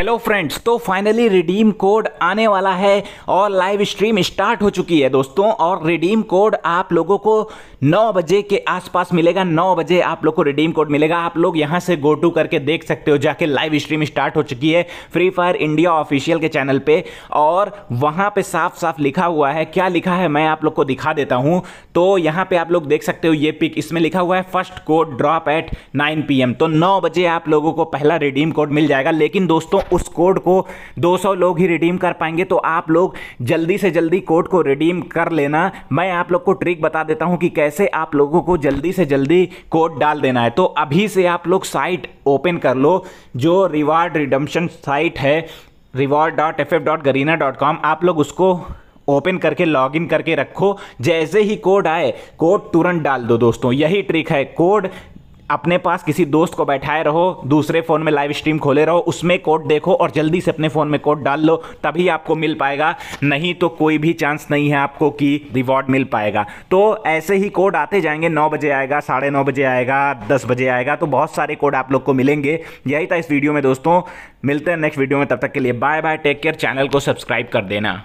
hello friends तो finally redeem code आने वाला है और लाइव स्ट्रीम स्टार्ट हो चुकी है दोस्तों और रिडीम कोड आप लोगों को 9 बजे के आसपास मिलेगा 9 बजे आप लोग को रिडीम कोड मिलेगा आप लोग यहां से गो टू करके देख सकते हो जाके लाइव स्ट्रीम स्टार्ट हो चुकी है फ्री फायर इंडिया ऑफिशियल के चैनल पर और वहाँ पर साफ साफ लिखा हुआ है क्या लिखा है मैं आप लोग को दिखा देता हूँ तो यहाँ पर आप लोग देख सकते हो ये पिक इसमें लिखा हुआ है first code drop at nine P तो नौ बजे आप लोगों को पहला रिडीम कोड मिल जाएगा लेकिन दोस्तों उस कोड को 200 लोग ही रिडीम कर पाएंगे तो आप लोग जल्दी से जल्दी कोड को रिडीम कर लेना मैं आप लोग को ट्रिक बता देता हूँ कि कैसे आप लोगों को जल्दी से जल्दी कोड डाल देना है तो अभी से आप लोग साइट ओपन कर लो जो रिवार्ड रिडम्शन साइट है reward dot F F dot Garena dot com आप लोग उसको ओपन करके लॉगिन करके रखो जैसे ही कोड आए कोड तुरंत डाल दो दोस्तों यही ट्रिक है कोड अपने पास किसी दोस्त को बैठाए रहो दूसरे फ़ोन में लाइव स्ट्रीम खोले रहो उसमें कोड देखो और जल्दी से अपने फ़ोन में कोड डाल लो तभी आपको मिल पाएगा नहीं तो कोई भी चांस नहीं है आपको कि रिवॉर्ड मिल पाएगा तो ऐसे ही कोड आते जाएंगे नौ बजे आएगा साढ़े नौ बजे आएगा दस बजे आएगा तो बहुत सारे कोड आप लोग को मिलेंगे यही था इस वीडियो में दोस्तों मिलते हैं नेक्स्ट वीडियो में तब तक के लिए bye bye take care channel को सब्सक्राइब कर देना